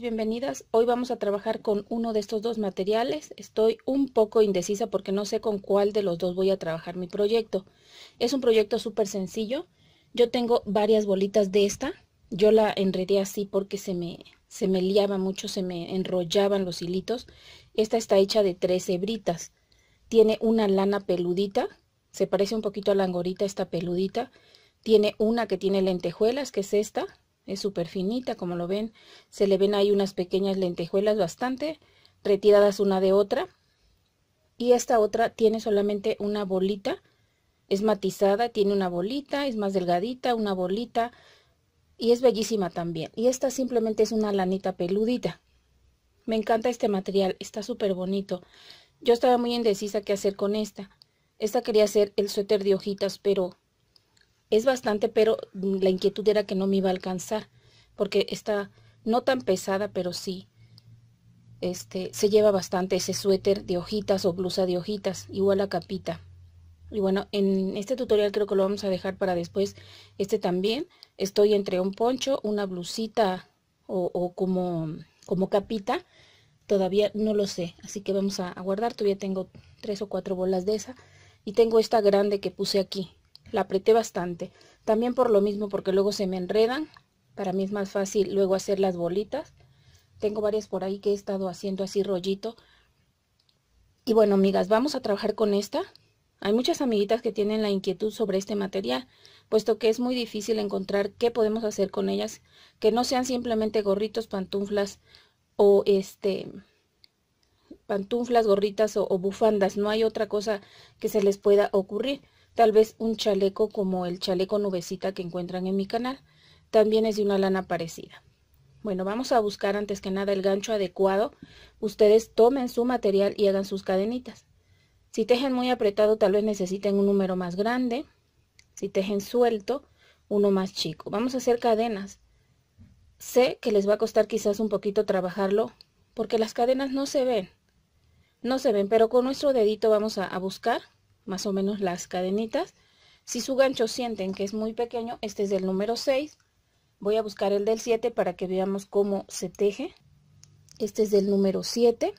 bienvenidas. Hoy vamos a trabajar con uno de estos dos materiales. Estoy un poco indecisa porque no sé con cuál de los dos voy a trabajar mi proyecto. Es un proyecto súper sencillo. Yo tengo varias bolitas de esta. Yo la enredé así porque se me, se me liaba mucho, se me enrollaban los hilitos. Esta está hecha de tres hebritas. Tiene una lana peludita. Se parece un poquito a la angorita esta peludita. Tiene una que tiene lentejuelas, que es esta es súper finita, como lo ven. Se le ven ahí unas pequeñas lentejuelas bastante retiradas una de otra. Y esta otra tiene solamente una bolita, es matizada, tiene una bolita, es más delgadita, una bolita y es bellísima también. Y esta simplemente es una lanita peludita. Me encanta este material, está súper bonito. Yo estaba muy indecisa qué hacer con esta. Esta quería hacer el suéter de hojitas, pero es bastante, pero mm, la inquietud era que no me iba a alcanzar, porque está no tan pesada, pero sí. Este, se lleva bastante ese suéter de hojitas o blusa de hojitas, igual la capita. Y bueno, en este tutorial creo que lo vamos a dejar para después. Este también, estoy entre un poncho, una blusita o, como, como capita. Todavía no lo sé, así que vamos a, a guardar. Todavía tengo tres o cuatro bolas de esa. Y tengo esta grande que puse aquí, la apreté bastante. También por lo mismo, porque luego se me enredan. Para mí es más fácil luego hacer las bolitas. Tengo varias por ahí que he estado haciendo así rollito. Y bueno, amigas, vamos a trabajar con esta. Hay muchas amiguitas que tienen la inquietud sobre este material, puesto que es muy difícil encontrar qué podemos hacer con ellas, que no sean simplemente gorritos, pantuflas o este pantuflas, gorritas o bufandas. No hay otra cosa que se les pueda ocurrir. Tal vez un chaleco como el chaleco nubecita que encuentran en mi canal. También es de una lana parecida. Bueno, vamos a buscar antes que nada el gancho adecuado. Ustedes tomen su material y hagan sus cadenitas. Si tejen muy apretado, tal vez necesiten un número más grande. Si tejen suelto, uno más chico. Vamos a hacer cadenas. Sé que les va a costar quizás un poquito trabajarlo, porque las cadenas no se ven. No se ven, pero con nuestro dedito vamos a, a buscar más o menos las cadenitas. Si su gancho sienten que es muy pequeño, este es el número 6. Voy a buscar el del 7 para que veamos cómo se teje. Este es del número 7.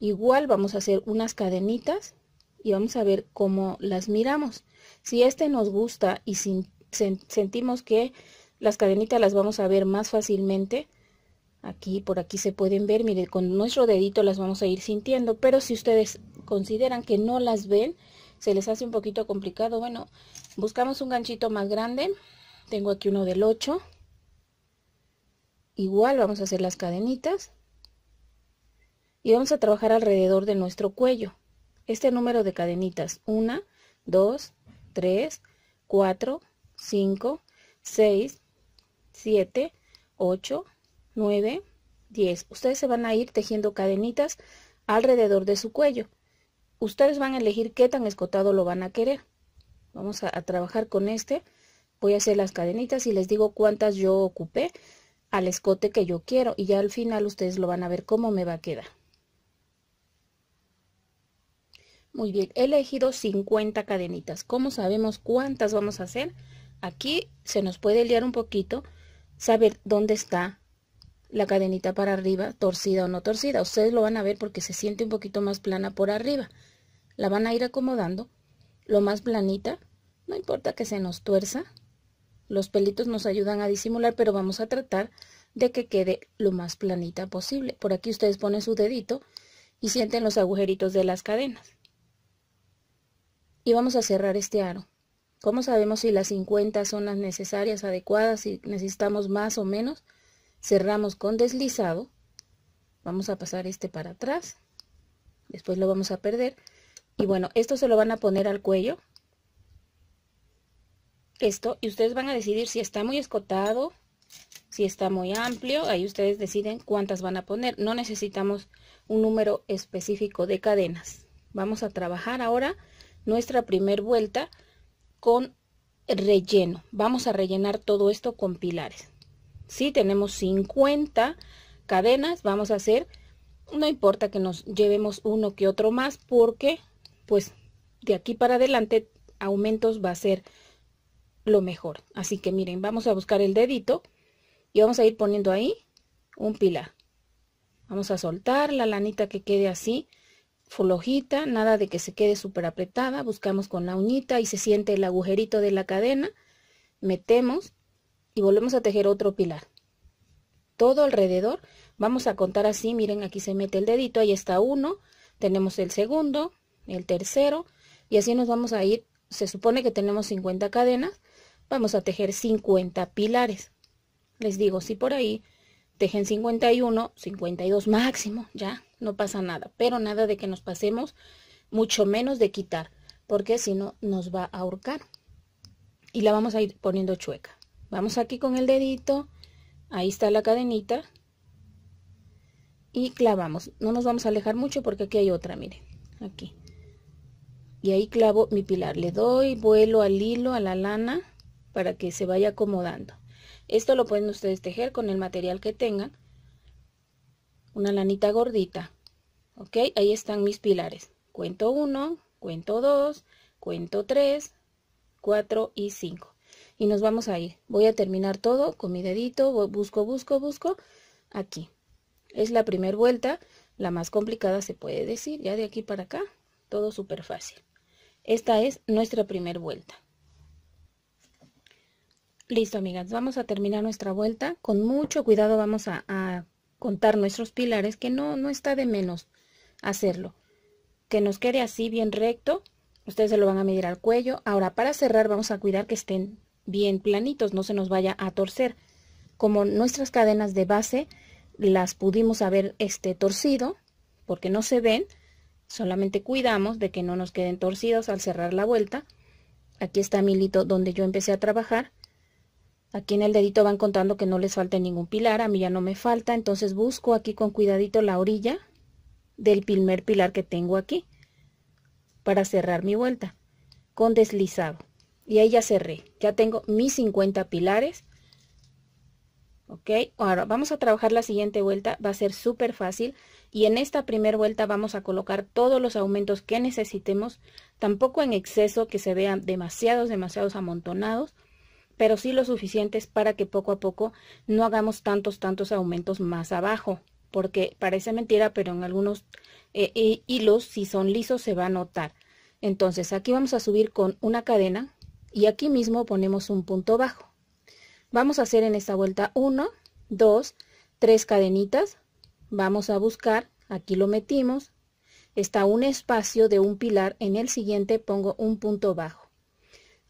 Igual vamos a hacer unas cadenitas y vamos a ver cómo las miramos. Si este nos gusta y sentimos que las cadenitas las vamos a ver más fácilmente, aquí por aquí se pueden ver, mire, con nuestro dedito las vamos a ir sintiendo, pero si ustedes consideran que no las ven, se les hace un poquito complicado. Bueno, buscamos un ganchito más grande. Tengo aquí uno del 8. Igual vamos a hacer las cadenitas. Y vamos a trabajar alrededor de nuestro cuello. Este número de cadenitas. 1, 2, 3, 4, 5, 6, 7, 8, 9, 10. Ustedes se van a ir tejiendo cadenitas alrededor de su cuello ustedes van a elegir qué tan escotado lo van a querer. Vamos a, trabajar con este. Voy a hacer las cadenitas y les digo cuántas yo ocupé al escote que yo quiero. Y ya al final ustedes lo van a ver cómo me va a quedar. Muy bien, he elegido 50 cadenitas. ¿Cómo sabemos cuántas vamos a hacer? Aquí se nos puede liar un poquito saber dónde está la cadenita para arriba, torcida o no torcida. Ustedes lo van a ver porque se siente un poquito más plana por arriba. La van a ir acomodando lo más planita, no importa que se nos tuerza. Los pelitos nos ayudan a disimular, pero vamos a tratar de que quede lo más planita posible. Por aquí ustedes ponen su dedito y sienten los agujeritos de las cadenas. Y vamos a cerrar este aro. ¿Cómo sabemos si las 50 son las necesarias, adecuadas, si necesitamos más o menos? cerramos con deslizado, vamos a pasar este para atrás, después lo vamos a perder, y bueno, esto se lo van a poner al cuello, esto, y ustedes van a decidir si está muy escotado, si está muy amplio, ahí ustedes deciden cuántas van a poner, no necesitamos un número específico de cadenas. Vamos a trabajar ahora nuestra primer vuelta con relleno. Vamos a rellenar todo esto con pilares. Si tenemos 50 cadenas, vamos a hacer, no importa que nos llevemos uno que otro más, porque pues de aquí para adelante aumentos va a ser lo mejor. Así que miren, vamos a buscar el dedito y vamos a ir poniendo ahí un pilar. Vamos a soltar la lanita que quede así, flojita, nada de que se quede súper apretada. Buscamos con la uñita y se siente el agujerito de la cadena. Metemos volvemos a tejer otro pilar. Todo alrededor, vamos a contar así, miren, aquí se mete el dedito, ahí está uno, tenemos el segundo, el tercero, y así nos vamos a ir, se supone que tenemos 50 cadenas, vamos a tejer 50 pilares. Les digo, si por ahí tejen 51, 52 máximo, ya, no pasa nada, pero nada de que nos pasemos, mucho menos de quitar, porque si no nos va a ahorcar. Y la vamos a ir poniendo chueca. Vamos aquí con el dedito, ahí está la cadenita y clavamos. No nos vamos a alejar mucho porque aquí hay otra, miren, aquí. Y ahí clavo mi pilar, le doy vuelo al hilo, a la lana, para que se vaya acomodando. Esto lo pueden ustedes tejer con el material que tengan, una lanita gordita. ¿Ok? Ahí están mis pilares. Cuento 1, cuento 2, cuento 3, 4 y 5 y nos vamos a ir. Voy a terminar todo con mi dedito, busco, busco, busco, aquí. Es la primera vuelta, la más complicada se puede decir, ya de aquí para acá, todo súper fácil. Esta es nuestra primera vuelta. Listo, amigas, vamos a terminar nuestra vuelta. Con mucho cuidado vamos a, a contar nuestros pilares, que no, no está de menos hacerlo. Que nos quede así bien recto. Ustedes se lo van a medir al cuello. Ahora, para cerrar, vamos a cuidar que estén bien planitos, no se nos vaya a torcer. Como nuestras cadenas de base las pudimos haber este, torcido, porque no se ven, solamente cuidamos de que no nos queden torcidos al cerrar la vuelta. Aquí está mi lito donde yo empecé a trabajar. Aquí en el dedito van contando que no les falte ningún pilar, a mí ya no me falta, entonces busco aquí con cuidadito la orilla del primer pilar que tengo aquí para cerrar mi vuelta con deslizado y ahí ya cerré ya tengo mis 50 pilares. ¿Ok? Ahora vamos a trabajar la siguiente vuelta. Va a ser súper fácil. Y en esta primera vuelta vamos a colocar todos los aumentos que necesitemos. Tampoco en exceso que se vean demasiados, demasiados amontonados. Pero sí lo suficientes para que poco a poco no hagamos tantos, tantos aumentos más abajo. Porque parece mentira, pero en algunos eh, eh, hilos, si son lisos, se va a notar. Entonces aquí vamos a subir con una cadena y aquí mismo ponemos un punto bajo. Vamos a hacer en esta vuelta 1, 2, 3 cadenitas. Vamos a buscar, aquí lo metimos, está un espacio de un pilar, en el siguiente pongo un punto bajo.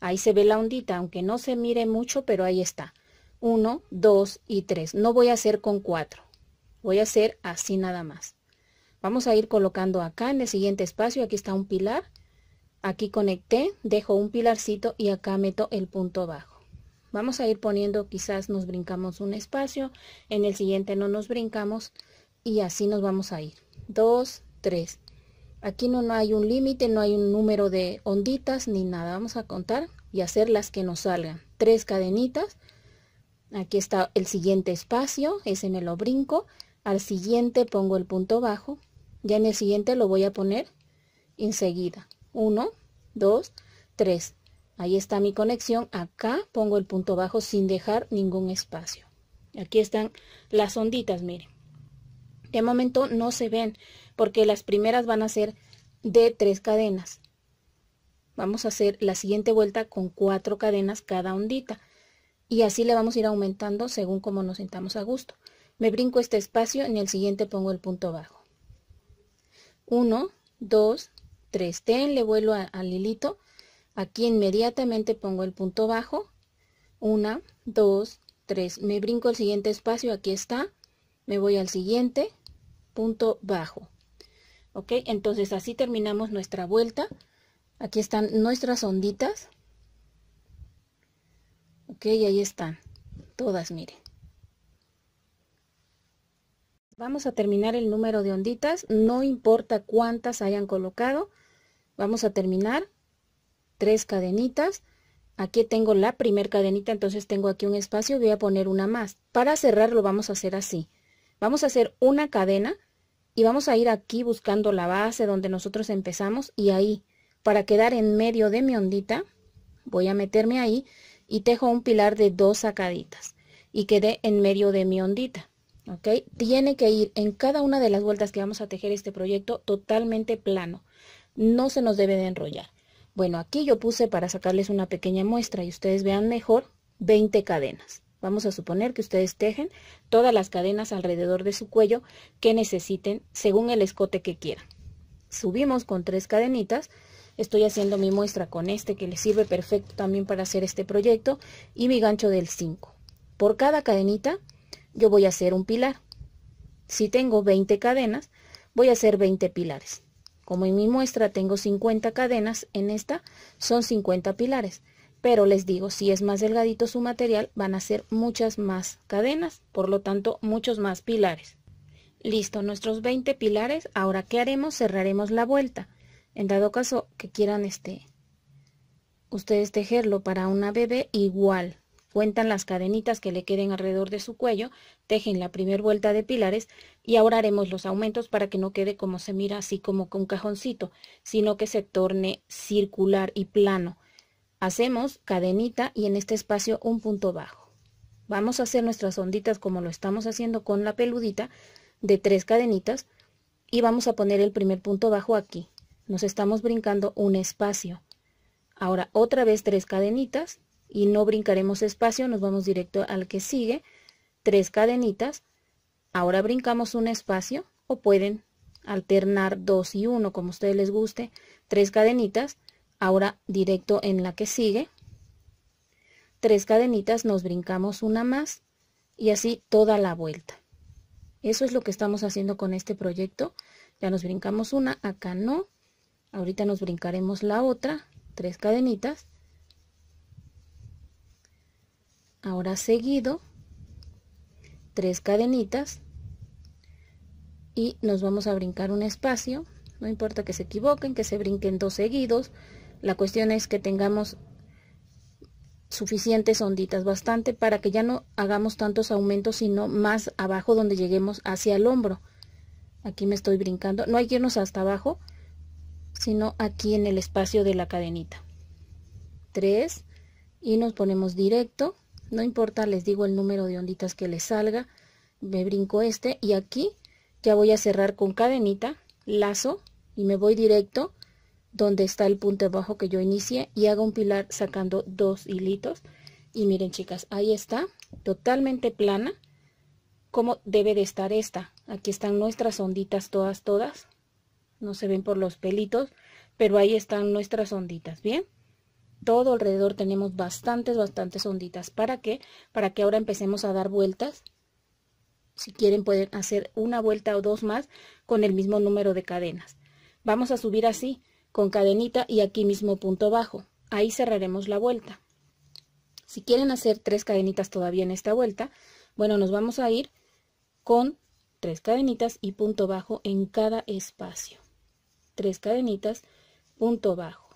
Ahí se ve la ondita, aunque no se mire mucho, pero ahí está. 1, 2 y 3. No voy a hacer con 4. Voy a hacer así nada más. Vamos a ir colocando acá en el siguiente espacio, aquí está un pilar aquí conecté, dejo un pilarcito y acá meto el punto bajo. Vamos a ir poniendo, quizás nos brincamos un espacio, en el siguiente no nos brincamos y así nos vamos a ir. Dos, tres. Aquí no, no hay un límite, no hay un número de onditas ni nada. Vamos a contar y hacer las que nos salgan. Tres cadenitas. Aquí está el siguiente espacio, ese me lo brinco. Al siguiente pongo el punto bajo. Ya en el siguiente lo voy a poner enseguida. 1, 2, 3. Ahí está mi conexión. Acá pongo el punto bajo sin dejar ningún espacio. Aquí están las onditas, miren. De momento no se ven porque las primeras van a ser de tres cadenas. Vamos a hacer la siguiente vuelta con cuatro cadenas cada ondita. Y así le vamos a ir aumentando según como nos sentamos a gusto. Me brinco este espacio, en el siguiente pongo el punto bajo. 1, 2, 3. le vuelo al hilito. Aquí inmediatamente pongo el punto bajo. 1, 2, 3. Me brinco el siguiente espacio. Aquí está. Me voy al siguiente. Punto bajo. ¿Ok? Entonces así terminamos nuestra vuelta. Aquí están nuestras onditas. Ok, ahí están. Todas, miren. Vamos a terminar el número de onditas. No importa cuántas hayan colocado. Vamos a terminar tres cadenitas. Aquí tengo la primer cadenita, entonces tengo aquí un espacio voy a poner una más. Para cerrarlo vamos a hacer así. Vamos a hacer una cadena y vamos a ir aquí buscando la base donde nosotros empezamos y ahí, para quedar en medio de mi ondita, voy a meterme ahí y tejo un pilar de dos sacaditas y quedé en medio de mi ondita. ¿ok? Tiene que ir en cada una de las vueltas que vamos a tejer este proyecto totalmente plano no se nos debe de enrollar. Bueno, aquí yo puse para sacarles una pequeña muestra y ustedes vean mejor 20 cadenas. Vamos a suponer que ustedes tejen todas las cadenas alrededor de su cuello que necesiten según el escote que quieran. Subimos con tres cadenitas. Estoy haciendo mi muestra con este que le sirve perfecto también para hacer este proyecto y mi gancho del 5. Por cada cadenita yo voy a hacer un pilar. Si tengo 20 cadenas, voy a hacer 20 pilares. Como en mi muestra tengo 50 cadenas, en esta son 50 pilares. Pero les digo, si es más delgadito su material, van a ser muchas más cadenas, por lo tanto, muchos más pilares. Listo, nuestros 20 pilares. Ahora, ¿qué haremos? Cerraremos la vuelta. En dado caso que quieran este, ustedes tejerlo para una bebé, igual. Cuentan las cadenitas que le queden alrededor de su cuello, tejen la primera vuelta de pilares, y ahora haremos los aumentos para que no quede como se mira así como con cajoncito, sino que se torne circular y plano. Hacemos cadenita y en este espacio un punto bajo. Vamos a hacer nuestras onditas como lo estamos haciendo con la peludita de tres cadenitas y vamos a poner el primer punto bajo aquí. Nos estamos brincando un espacio. Ahora otra vez tres cadenitas y no brincaremos espacio, nos vamos directo al que sigue. Tres cadenitas Ahora brincamos un espacio o pueden alternar dos y uno, como a ustedes les guste, tres cadenitas, ahora directo en la que sigue, tres cadenitas, nos brincamos una más y así toda la vuelta. Eso es lo que estamos haciendo con este proyecto. Ya nos brincamos una, acá no. Ahorita nos brincaremos la otra, tres cadenitas. Ahora seguido tres cadenitas y nos vamos a brincar un espacio no importa que se equivoquen que se brinquen dos seguidos la cuestión es que tengamos suficientes onditas bastante para que ya no hagamos tantos aumentos sino más abajo donde lleguemos hacia el hombro aquí me estoy brincando no hay que irnos hasta abajo sino aquí en el espacio de la cadenita 3 y nos ponemos directo no importa, les digo el número de onditas que les salga, me brinco este y aquí ya voy a cerrar con cadenita, lazo y me voy directo donde está el punto bajo que yo inicie y hago un pilar sacando dos hilitos y miren chicas, ahí está, totalmente plana, como debe de estar esta. Aquí están nuestras onditas todas, todas, no se ven por los pelitos, pero ahí están nuestras onditas, ¿bien? todo alrededor tenemos bastantes, bastantes onditas. ¿Para qué? Para que ahora empecemos a dar vueltas. Si quieren pueden hacer una vuelta o dos más con el mismo número de cadenas. Vamos a subir así, con cadenita y aquí mismo punto bajo. Ahí cerraremos la vuelta. Si quieren hacer tres cadenitas todavía en esta vuelta, bueno, nos vamos a ir con tres cadenitas y punto bajo en cada espacio. Tres cadenitas, punto bajo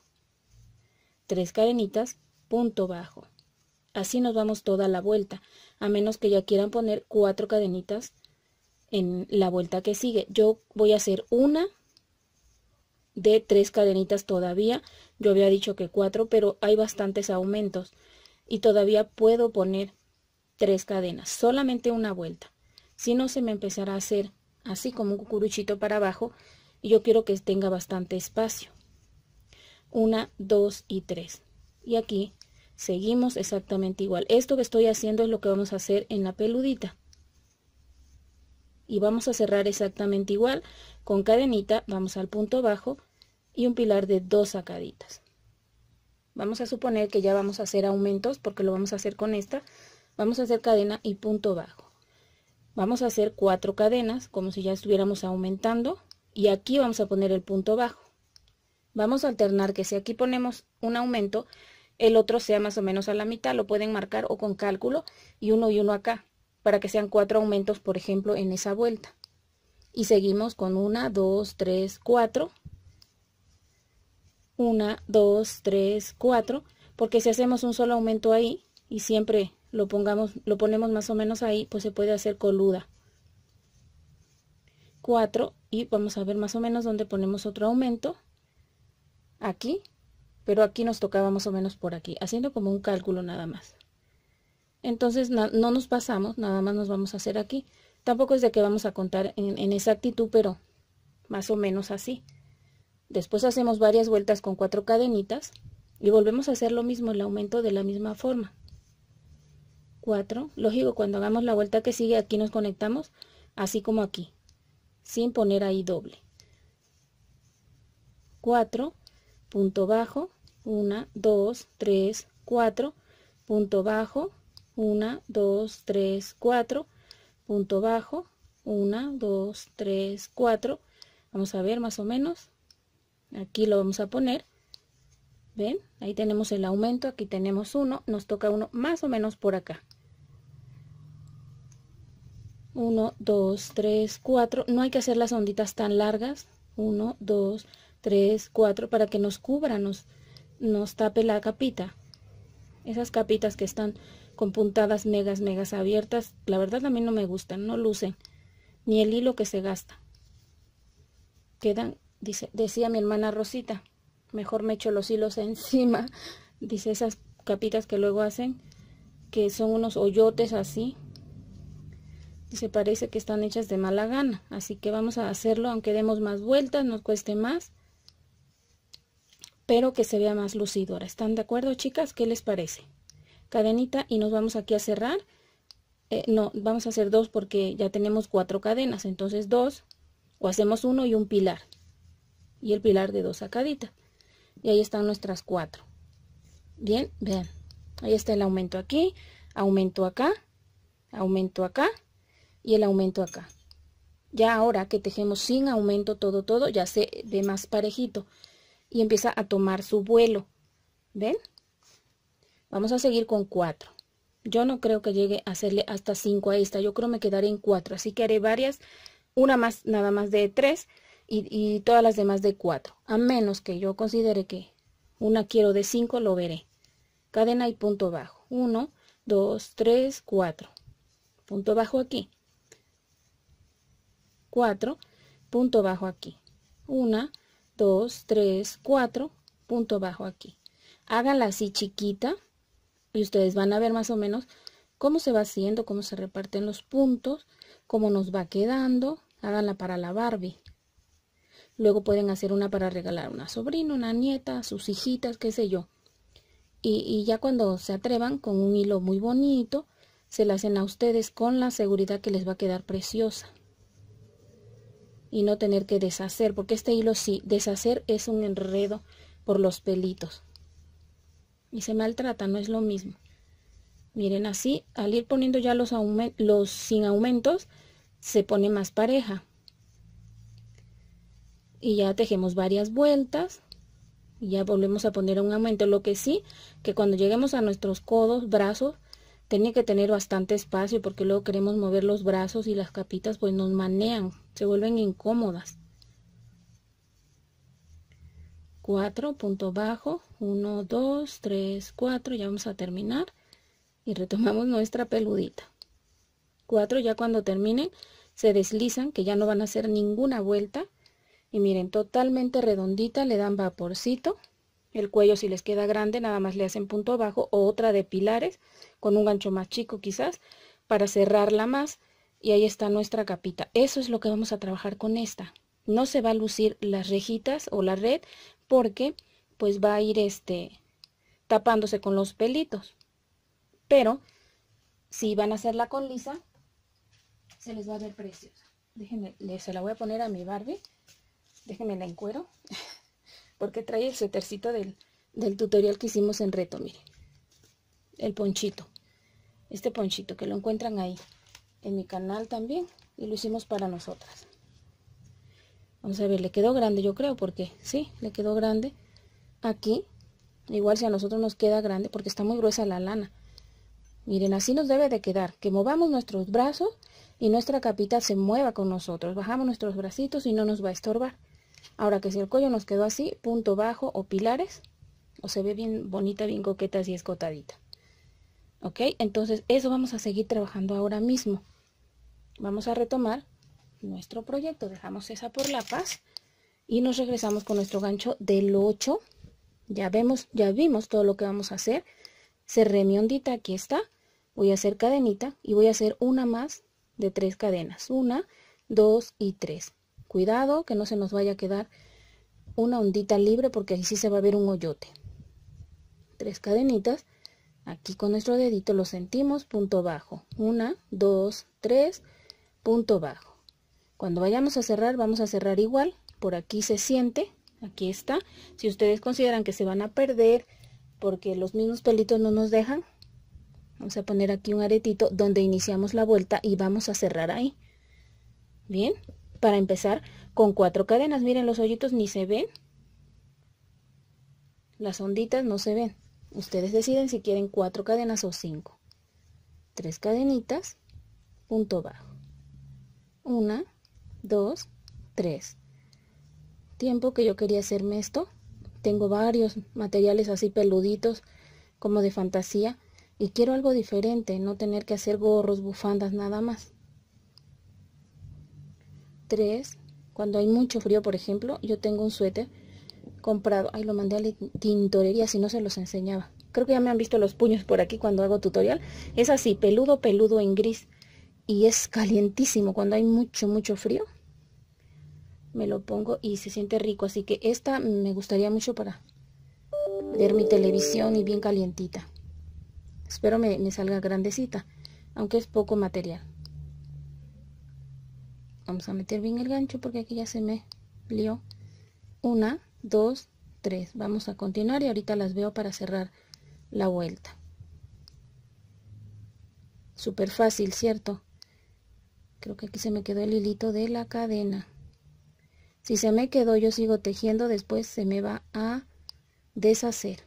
tres cadenitas, punto bajo. Así nos vamos toda la vuelta, a menos que ya quieran poner cuatro cadenitas en la vuelta que sigue. Yo voy a hacer una de tres cadenitas todavía. Yo había dicho que cuatro, pero hay bastantes aumentos y todavía puedo poner tres cadenas, solamente una vuelta. Si no se me empezará a hacer así como un cucuruchito para abajo y yo quiero que tenga bastante espacio una 2 y 3. Y aquí seguimos exactamente igual. Esto que estoy haciendo es lo que vamos a hacer en la peludita. Y vamos a cerrar exactamente igual. Con cadenita vamos al punto bajo y un pilar de dos sacaditas. Vamos a suponer que ya vamos a hacer aumentos porque lo vamos a hacer con esta. Vamos a hacer cadena y punto bajo. Vamos a hacer cuatro cadenas como si ya estuviéramos aumentando y aquí vamos a poner el punto bajo. Vamos a alternar que si aquí ponemos un aumento, el otro sea más o menos a la mitad, lo pueden marcar o con cálculo y uno y uno acá, para que sean cuatro aumentos, por ejemplo, en esa vuelta. Y seguimos con una, dos, tres, cuatro. Una, dos, tres, cuatro, porque si hacemos un solo aumento ahí y siempre lo pongamos, lo ponemos más o menos ahí, pues se puede hacer coluda. Cuatro, y vamos a ver más o menos dónde ponemos otro aumento aquí, pero aquí nos tocaba más o menos por aquí, haciendo como un cálculo nada más. Entonces no, nos pasamos, nada más nos vamos a hacer aquí. Tampoco es de que vamos a contar en, esa exactitud, pero más o menos así. Después hacemos varias vueltas con cuatro cadenitas y volvemos a hacer lo mismo, el aumento de la misma forma. Cuatro. Lógico, cuando hagamos la vuelta que sigue, aquí nos conectamos, así como aquí, sin poner ahí doble. 4 punto bajo, 1, 2, 3, 4, punto bajo, 1, 2, 3, 4, punto bajo, 1, 2, 3, 4. Vamos a ver más o menos. Aquí lo vamos a poner. ¿Ven? Ahí tenemos el aumento, aquí tenemos uno, nos toca uno más o menos por acá. 1, 2, 3, 4. No hay que hacer las onditas tan largas. 1, 2, 3 tres, cuatro, para que nos cubra, nos, nos tape la capita. Esas capitas que están con puntadas megas, megas abiertas, la verdad a mí no me gustan, no lucen, ni el hilo que se gasta. Quedan, dice, decía mi hermana Rosita, mejor me echo los hilos encima, dice esas capitas que luego hacen, que son unos hoyotes así, se parece que están hechas de mala gana. Así que vamos a hacerlo, aunque demos más vueltas, nos cueste más pero que se vea más lucidora. ¿Están de acuerdo, chicas? ¿Qué les parece? Cadenita y nos vamos aquí a cerrar. Eh, no, vamos a hacer dos porque ya tenemos cuatro cadenas, entonces dos, o hacemos uno y un pilar, y el pilar de dos acadita. Y ahí están nuestras cuatro. Bien, vean, ahí está el aumento aquí, aumento acá, aumento acá, y el aumento acá. Ya ahora que tejemos sin aumento todo, todo, ya se ve más parejito y empieza a tomar su vuelo. ¿Ven? Vamos a seguir con 4. Yo no creo que llegue a hacerle hasta 5 a esta. Yo creo me quedaré en 4. Así que haré varias. Una más, nada más de 3 y, y, todas las demás de 4. A menos que yo considere que una quiero de 5, lo veré. Cadena y punto bajo. 1, 2, 3, 4. Punto bajo aquí. 4. Punto bajo aquí. 1, 2, 3, 4, punto bajo aquí. háganla así chiquita y ustedes van a ver más o menos cómo se va haciendo, cómo se reparten los puntos, cómo nos va quedando. Háganla para la Barbie. Luego pueden hacer una para regalar a una sobrina, una nieta, sus hijitas, qué sé yo. Y, y, ya cuando se atrevan con un hilo muy bonito, se la hacen a ustedes con la seguridad que les va a quedar preciosa y no tener que deshacer, porque este hilo sí, deshacer es un enredo por los pelitos. Y se maltrata, no es lo mismo. Miren así, al ir poniendo ya los, los sin aumentos, se pone más pareja. Y ya tejemos varias vueltas. Y ya volvemos a poner un aumento. Lo que sí, que cuando lleguemos a nuestros codos, brazos, Tenía que tener bastante espacio porque luego queremos mover los brazos y las capitas pues nos manean, se vuelven incómodas. Cuatro, punto bajo, uno, dos, tres, cuatro, ya vamos a terminar y retomamos nuestra peludita. Cuatro, ya cuando terminen se deslizan que ya no van a hacer ninguna vuelta y miren totalmente redondita, le dan vaporcito el cuello si les queda grande, nada más le hacen punto abajo o otra de pilares con un gancho más chico quizás para cerrarla más y ahí está nuestra capita. Eso es lo que vamos a trabajar con esta. No se va a lucir las rejitas o la red porque pues va a ir este tapándose con los pelitos. Pero si van a hacerla con lisa, se les va a ver preciosa. Déjenme, se la voy a poner a mi Barbie. Déjenme la cuero porque trae el setercito del, del tutorial que hicimos en reto, miren. El ponchito. Este ponchito que lo encuentran ahí en mi canal también y lo hicimos para nosotras. Vamos a ver, le quedó grande yo creo porque sí, le quedó grande. Aquí, igual si a nosotros nos queda grande porque está muy gruesa la lana. Miren, así nos debe de quedar, que movamos nuestros brazos y nuestra capita se mueva con nosotros. Bajamos nuestros bracitos y no nos va a estorbar. Ahora que si el cuello nos quedó así, punto bajo o pilares, o se ve bien bonita, bien coqueta, así escotadita. ¿Ok? Entonces eso vamos a seguir trabajando ahora mismo. Vamos a retomar nuestro proyecto. Dejamos esa por la paz y nos regresamos con nuestro gancho del 8. Ya vemos, ya vimos todo lo que vamos a hacer. Cerré mi ondita, aquí está. Voy a hacer cadenita y voy a hacer una más de tres cadenas. Una, dos y tres cuidado que no se nos vaya a quedar una ondita libre porque ahí sí se va a ver un hoyote tres cadenitas aquí con nuestro dedito lo sentimos punto bajo una dos tres punto bajo cuando vayamos a cerrar vamos a cerrar igual por aquí se siente aquí está si ustedes consideran que se van a perder porque los mismos pelitos no nos dejan vamos a poner aquí un aretito donde iniciamos la vuelta y vamos a cerrar ahí bien para empezar con cuatro cadenas. Miren, los hoyitos ni se ven. Las onditas no se ven. Ustedes deciden si quieren cuatro cadenas o cinco. Tres cadenitas, punto bajo. Una, dos, tres. Tiempo que yo quería hacerme esto. Tengo varios materiales así peluditos, como de fantasía. Y quiero algo diferente, no tener que hacer gorros, bufandas, nada más es cuando hay mucho frío, por ejemplo, yo tengo un suéter comprado. ahí lo mandé a la tintorería, si no se los enseñaba. Creo que ya me han visto los puños por aquí cuando hago tutorial. Es así, peludo, peludo en gris. Y es calientísimo cuando hay mucho, mucho frío. Me lo pongo y se siente rico. Así que esta me gustaría mucho para ver mi televisión y bien calientita. Espero me salga grandecita, aunque es poco material vamos a meter bien el gancho porque aquí ya se me lió una dos tres vamos a continuar y ahorita las veo para cerrar la vuelta súper fácil cierto creo que aquí se me quedó el hilito de la cadena si se me quedó yo sigo tejiendo después se me va a deshacer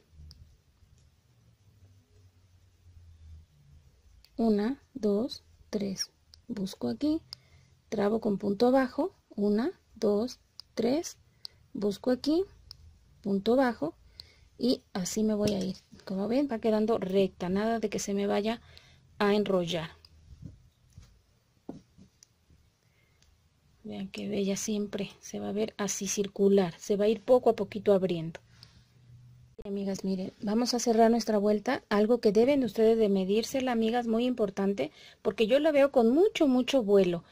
una dos tres busco aquí trabo con punto bajo, una, dos, tres, busco aquí, punto bajo y así me voy a ir. Como ven va quedando recta, nada de que se me vaya a enrollar. Vean qué bella siempre se va a ver así circular, se va a ir poco a poquito abriendo. amigas, miren, vamos a cerrar nuestra vuelta, algo que deben ustedes de medírsela, amigas, muy importante, porque yo la veo con mucho, mucho vuelo.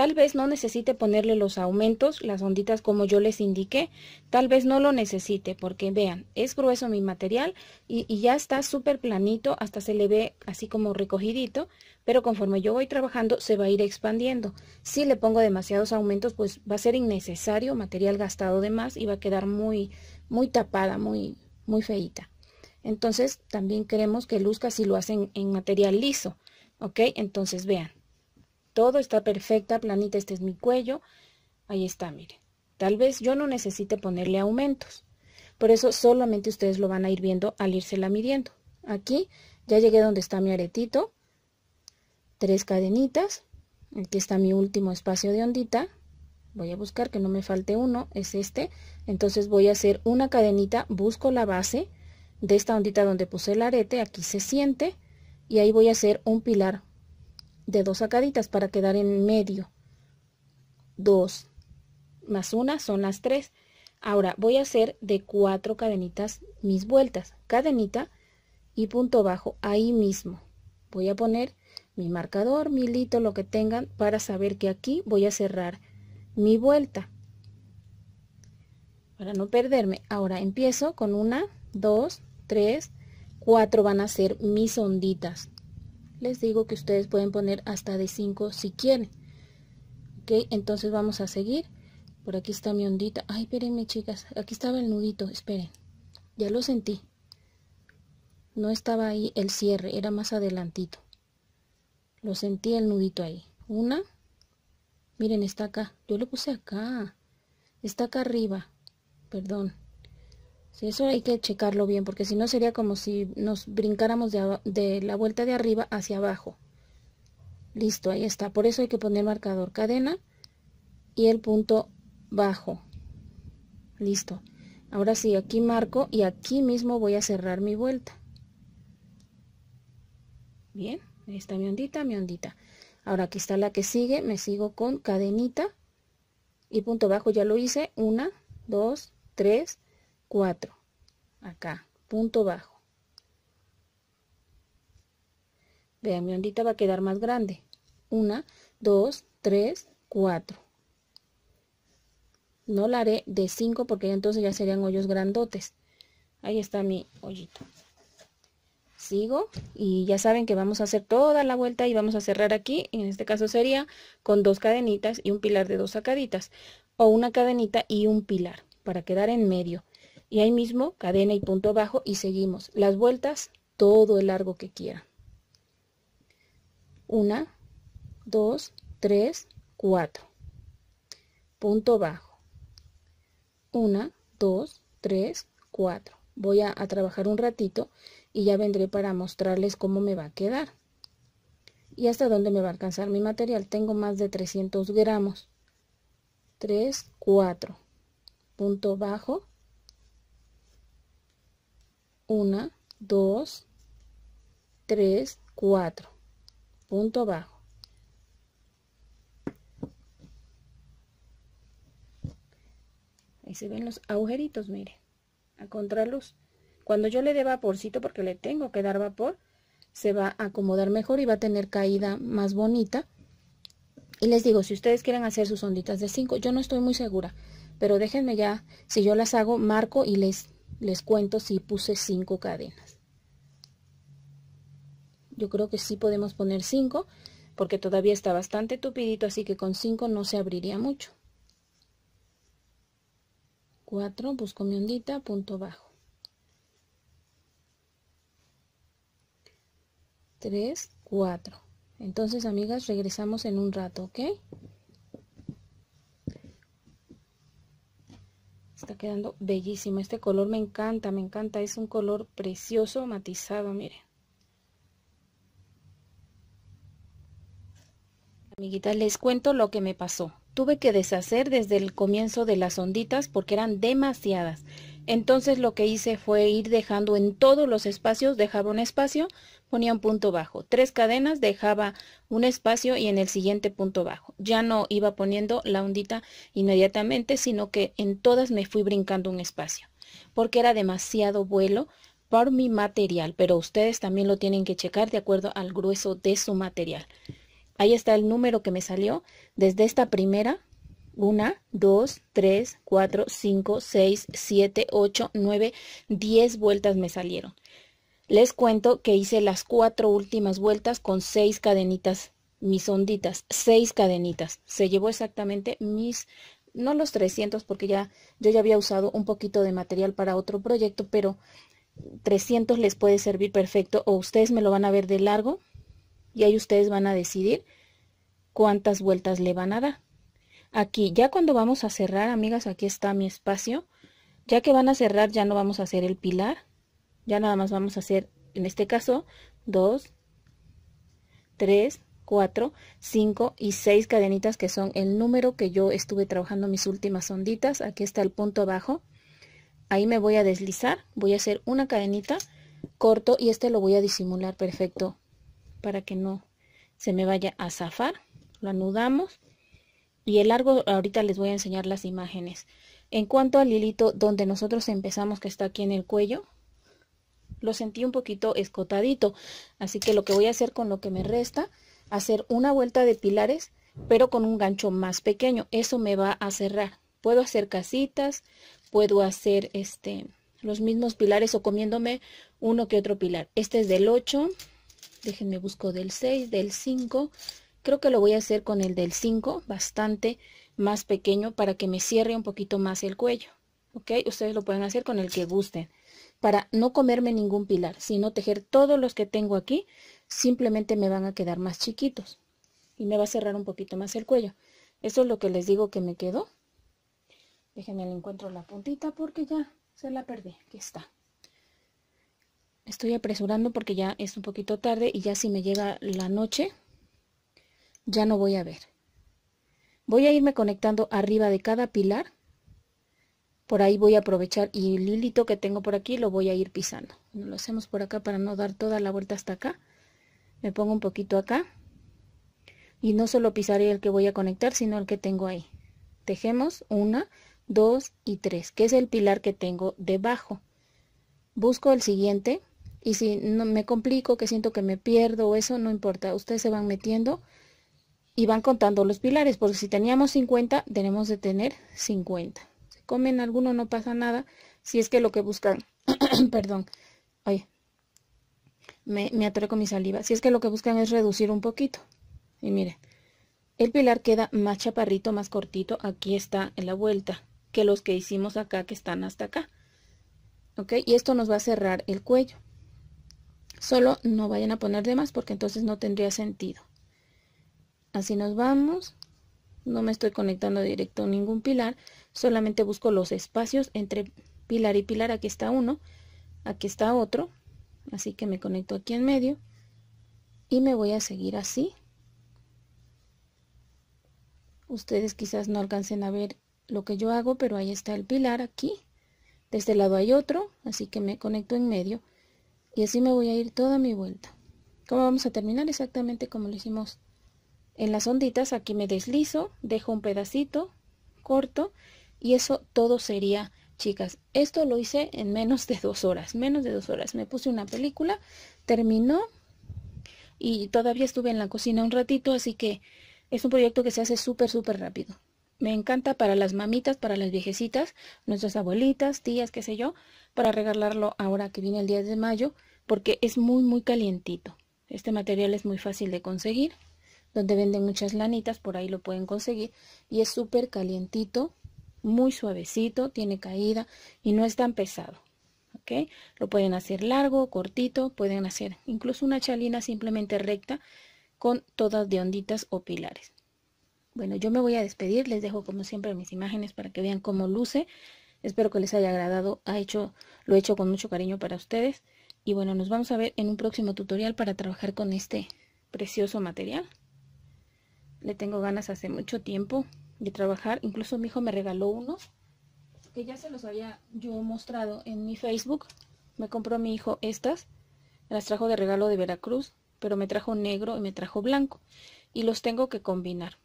Tal vez no necesite ponerle los aumentos, las onditas como yo les indiqué, tal vez no lo necesite porque vean, es grueso mi material y, ya está súper planito, hasta se le ve así como recogidito, pero conforme yo voy trabajando se va a ir expandiendo. Si le pongo demasiados aumentos, pues va a ser innecesario material gastado de más y va a quedar muy, muy tapada, muy, muy feita. Entonces también queremos que luzca si lo hacen en material liso, ¿ok? Entonces vean todo está perfecta, planita, este es mi cuello. Ahí está, miren. Tal vez yo no necesite ponerle aumentos. Por eso solamente ustedes lo van a ir viendo al írsela midiendo. Aquí ya llegué donde está mi aretito. Tres cadenitas. Aquí está mi último espacio de ondita. Voy a buscar que no me falte uno, es este. Entonces voy a hacer una cadenita, busco la base de esta ondita donde puse el arete, aquí se siente. Y ahí voy a hacer un pilar de dos sacaditas para quedar en medio. Dos más una son las tres. Ahora voy a hacer de cuatro cadenitas mis vueltas. Cadenita y punto bajo ahí mismo. Voy a poner mi marcador, mi lo que tengan para saber que aquí voy a cerrar mi vuelta. Para no perderme. Ahora empiezo con una, dos, tres, cuatro van a ser mis onditas les digo que ustedes pueden poner hasta de 5 si quieren. Ok, entonces vamos a seguir. Por aquí está mi ondita. Ay, espérenme chicas, aquí estaba el nudito, esperen. Ya lo sentí. No estaba ahí el cierre, era más adelantito. Lo sentí el nudito ahí. Una. Miren, está acá. Yo lo puse acá. Está acá arriba. Perdón eso hay que checarlo bien, porque si no sería como si nos brincáramos de, la vuelta de arriba hacia abajo. Listo, ahí está. Por eso hay que poner marcador cadena y el punto bajo. Listo. Ahora sí, aquí marco y aquí mismo voy a cerrar mi vuelta. Bien, ahí está mi ondita, mi ondita. Ahora aquí está la que sigue, me sigo con cadenita y punto bajo. Ya lo hice. Una, dos, tres, 4 acá punto bajo vean mi ondita va a quedar más grande 1 2 3 4 no la haré de 5 porque entonces ya serían hoyos grandotes ahí está mi hoyito sigo y ya saben que vamos a hacer toda la vuelta y vamos a cerrar aquí en este caso sería con dos cadenitas y un pilar de dos sacaditas o una cadenita y un pilar para quedar en medio y ahí mismo cadena y punto bajo y seguimos las vueltas todo el largo que quiera. 1 2 3 4 Punto bajo. 1 2 3 4 Voy a, trabajar un ratito y ya vendré para mostrarles cómo me va a quedar y hasta dónde me va a alcanzar mi material. Tengo más de 300 gramos. 3, 4, punto bajo, una, dos, tres, cuatro. Punto bajo. Ahí se ven los agujeritos, miren. A contraluz. Cuando yo le dé vaporcito, porque le tengo que dar vapor, se va a acomodar mejor y va a tener caída más bonita. Y les digo, si ustedes quieren hacer sus onditas de 5, yo no estoy muy segura, pero déjenme ya, si yo las hago, marco y les les cuento si puse cinco cadenas. Yo creo que sí podemos poner 5 porque todavía está bastante tupidito, así que con 5 no se abriría mucho. 4, busco mi ondita, punto bajo. 3, 4. Entonces, amigas, regresamos en un rato, ¿ok? Está quedando bellísimo Este color me encanta, me encanta. Es un color precioso, matizado, miren. Amiguitas, les cuento lo que me pasó. Tuve que deshacer desde el comienzo de las onditas porque eran demasiadas. Entonces lo que hice fue ir dejando en todos los espacios, dejaba un espacio, ponía un punto bajo. Tres cadenas, dejaba un espacio y en el siguiente punto bajo. Ya no iba poniendo la ondita inmediatamente, sino que en todas me fui brincando un espacio, porque era demasiado vuelo por mi material, pero ustedes también lo tienen que checar de acuerdo al grueso de su material. Ahí está el número que me salió desde esta primera 1, 2, 3, 4, 5, 6, 7, 8, 9, 10 vueltas me salieron. Les cuento que hice las cuatro últimas vueltas con seis cadenitas, mis onditas, seis cadenitas. Se llevó exactamente mis, no los 300 porque ya yo ya había usado un poquito de material para otro proyecto, pero 300 les puede servir perfecto o ustedes me lo van a ver de largo y ahí ustedes van a decidir cuántas vueltas le van a dar aquí. Ya cuando vamos a cerrar, amigas, aquí está mi espacio. Ya que van a cerrar, ya no vamos a hacer el pilar. Ya nada más vamos a hacer, en este caso, 2, 3, 4, 5 y 6 cadenitas que son el número que yo estuve trabajando mis últimas onditas. Aquí está el punto abajo. Ahí me voy a deslizar, voy a hacer una cadenita, corto y este lo voy a disimular perfecto para que no se me vaya a zafar. Lo anudamos y el largo ahorita les voy a enseñar las imágenes. En cuanto al hilito donde nosotros empezamos que está aquí en el cuello, lo sentí un poquito escotadito, así que lo que voy a hacer con lo que me resta, hacer una vuelta de pilares, pero con un gancho más pequeño, eso me va a cerrar. Puedo hacer casitas, puedo hacer este los mismos pilares o comiéndome uno que otro pilar. Este es del 8, déjenme busco del 6, del 5, Creo que lo voy a hacer con el del 5, bastante más pequeño para que me cierre un poquito más el cuello. ¿Ok? Ustedes lo pueden hacer con el que gusten. Para no comerme ningún pilar, sino tejer todos los que tengo aquí, simplemente me van a quedar más chiquitos. Y me va a cerrar un poquito más el cuello. Eso es lo que les digo que me quedó. Déjenme le encuentro la puntita porque ya se la perdí. Aquí está. Estoy apresurando porque ya es un poquito tarde y ya si me llega la noche ya no voy a ver. Voy a irme conectando arriba de cada pilar. Por ahí voy a aprovechar y el hilito que tengo por aquí lo voy a ir pisando. Lo hacemos por acá para no dar toda la vuelta hasta acá. Me pongo un poquito acá. Y no solo pisaré el que voy a conectar, sino el que tengo ahí. Tejemos una, dos y tres, que es el pilar que tengo debajo. Busco el siguiente y si me complico, que siento que me pierdo o eso, no importa. Ustedes se van metiendo y van contando los pilares, porque si teníamos 50, tenemos de tener 50. Se comen alguno, no pasa nada, si es que lo que buscan, perdón, me, me con mi saliva, si es que lo que buscan es reducir un poquito. Y miren, el pilar queda más chaparrito, más cortito, aquí está en la vuelta, que los que hicimos acá, que están hasta acá. ¿Ok? Y esto nos va a cerrar el cuello. Solo no vayan a poner de más porque entonces no tendría sentido. Así nos vamos. No me estoy conectando directo a ningún pilar. Solamente busco los espacios entre pilar y pilar. Aquí está uno. Aquí está otro. Así que me conecto aquí en medio. Y me voy a seguir así. Ustedes quizás no alcancen a ver lo que yo hago, pero ahí está el pilar aquí. De este lado hay otro, así que me conecto en medio. Y así me voy a ir toda mi vuelta. ¿Cómo vamos a terminar? Exactamente como lo hicimos en las onditas aquí me deslizo, dejo un pedacito corto y eso todo sería, chicas, esto lo hice en menos de dos horas, menos de dos horas. Me puse una película, terminó y todavía estuve en la cocina un ratito, así que es un proyecto que se hace súper, súper rápido. Me encanta para las mamitas, para las viejecitas, nuestras abuelitas, tías, qué sé yo, para regalarlo ahora que viene el 10 de mayo, porque es muy, muy calientito. Este material es muy fácil de conseguir donde venden muchas lanitas, por ahí lo pueden conseguir y es súper calientito, muy suavecito, tiene caída y no es tan pesado. ¿ok? Lo pueden hacer largo, cortito, pueden hacer incluso una chalina simplemente recta con todas de onditas o pilares. Bueno, yo me voy a despedir, les dejo como siempre mis imágenes para que vean cómo luce. Espero que les haya agradado, ha hecho, lo he hecho con mucho cariño para ustedes. Y bueno, nos vamos a ver en un próximo tutorial para trabajar con este precioso material le tengo ganas hace mucho tiempo de trabajar. Incluso mi hijo me regaló unos que ya se los había yo mostrado en mi Facebook. Me compró mi hijo estas. Me las trajo de regalo de Veracruz, pero me trajo negro y me trajo blanco. Y los tengo que combinar.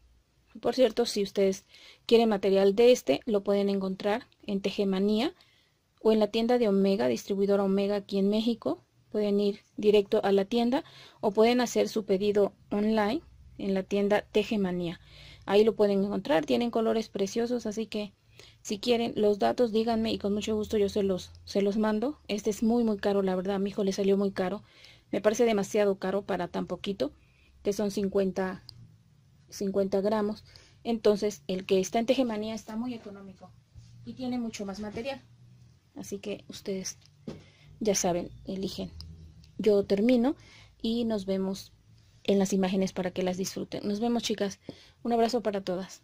Por cierto, si ustedes quieren material de este, lo pueden encontrar en Tejemanía o en la tienda de Omega, distribuidora Omega aquí en México. Pueden ir directo a la tienda o pueden hacer su pedido online en la tienda Tejemanía. Ahí lo pueden encontrar, tienen colores preciosos, así que si quieren los datos díganme y con mucho gusto yo se los, se los mando. Este es muy muy caro, la verdad, a mi hijo le salió muy caro. Me parece demasiado caro para tan poquito, que son 50, 50 gramos. Entonces el que está en Tejemanía está muy económico y tiene mucho más material. Así que ustedes ya saben, eligen. Yo termino y nos vemos en las imágenes para que las disfruten. Nos vemos chicas. Un abrazo para todas.